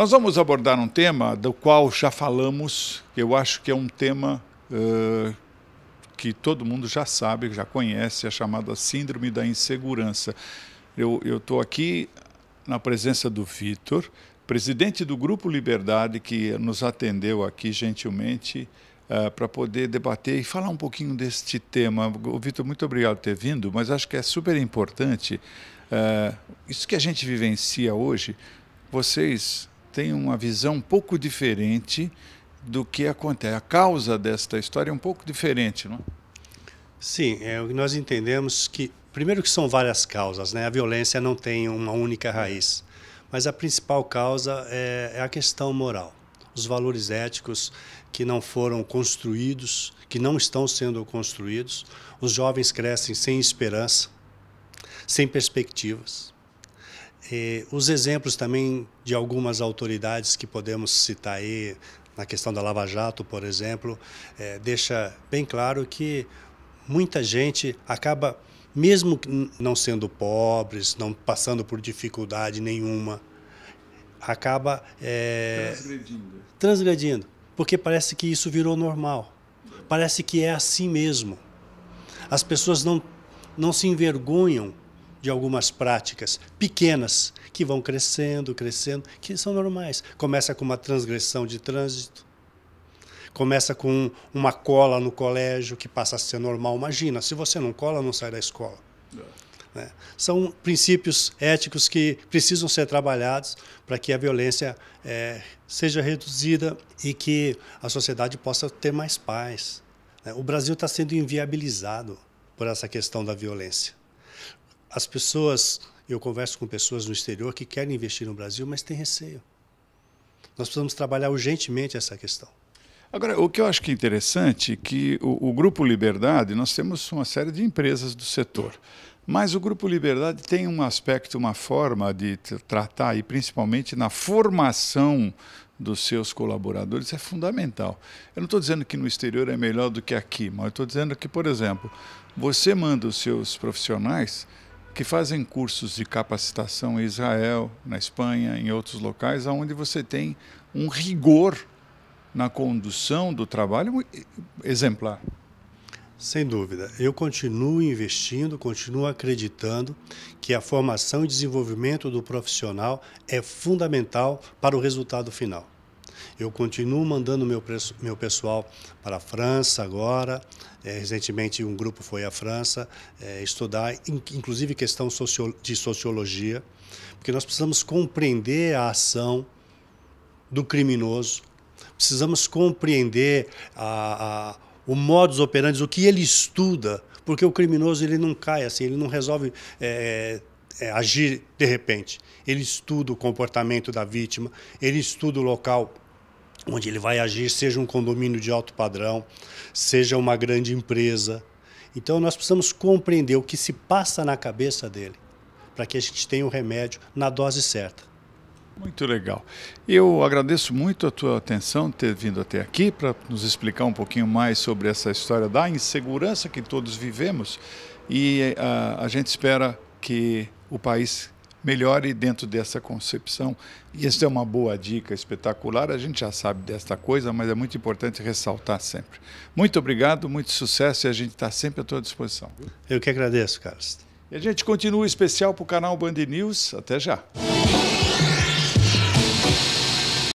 Nós vamos abordar um tema do qual já falamos, eu acho que é um tema uh, que todo mundo já sabe, já conhece, é a chamada Síndrome da Insegurança. Eu estou aqui na presença do Vitor, presidente do Grupo Liberdade, que nos atendeu aqui gentilmente Uh, eh, para poder debater e falar um pouquinho deste tema. Vitor, muito obrigado por ter vindo, mas acho que é super importante. Uh, isso que a gente vivencia hoje, vocês tem uma visão um pouco diferente do que acontece. A causa desta história é um pouco diferente, não é? Sim, é o que nós entendemos que primeiro que são várias causas, né? A violência não tem uma única raiz, mas a principal causa é, é a questão moral, os valores éticos que não foram construídos, que não estão sendo construídos. Os jovens crescem sem esperança, sem perspectivas. Eh, os exemplos também de algumas autoridades que podemos citar aí, na questão da Lava Jato, por exemplo, eh, deixa bem claro que muita gente acaba, mesmo não sendo pobres, não passando por dificuldade nenhuma, acaba eh, transgredindo. transgredindo, porque parece que isso virou normal, parece que é assim mesmo. As pessoas não, não se envergonham de algumas práticas pequenas que vão crescendo, crescendo, que são normais. Começa com uma transgressão de trânsito, começa com uma cola no colégio que passa a ser normal. Imagina, se você não cola, não sai da escola. É. Né? São princípios éticos que precisam ser trabalhados para que a violência é, seja reduzida e que a sociedade possa ter mais paz. Né? O Brasil está sendo inviabilizado por essa questão da violência. As pessoas, eu converso com pessoas no exterior que querem investir no Brasil, mas têm receio. Nós precisamos trabalhar urgentemente essa questão. Agora, o que eu acho que é interessante é que o, o Grupo Liberdade, nós temos uma série de empresas do setor. Mas o Grupo Liberdade tem um aspecto, uma forma de tratar, e principalmente na formação dos seus colaboradores, é fundamental. Eu não estou dizendo que no exterior é melhor do que aqui, mas estou dizendo que, por exemplo, você manda os seus profissionais que fazem cursos de capacitação em Israel, na Espanha, em outros locais, onde você tem um rigor na condução do trabalho exemplar. Sem dúvida. Eu continuo investindo, continuo acreditando que a formação e desenvolvimento do profissional é fundamental para o resultado final. Eu continuo mandando meu, meu pessoal para a França agora. É, recentemente, um grupo foi à França é, estudar, inclusive, questão socio de sociologia, porque nós precisamos compreender a ação do criminoso, precisamos compreender a, a, o modus operandi, o que ele estuda, porque o criminoso ele não cai assim, ele não resolve é, é, agir de repente. Ele estuda o comportamento da vítima, ele estuda o local onde ele vai agir, seja um condomínio de alto padrão, seja uma grande empresa. Então nós precisamos compreender o que se passa na cabeça dele, para que a gente tenha o um remédio na dose certa. Muito legal. Eu agradeço muito a tua atenção, ter vindo até aqui para nos explicar um pouquinho mais sobre essa história da insegurança que todos vivemos e eh, a, a gente espera que o país melhore dentro dessa concepção. E essa é uma boa dica espetacular, a gente já sabe desta coisa, mas é muito importante ressaltar sempre. Muito obrigado, muito sucesso e a gente está sempre à tua disposição. Eu que agradeço, Carlos. E a gente continua especial para o canal Band News. Até já.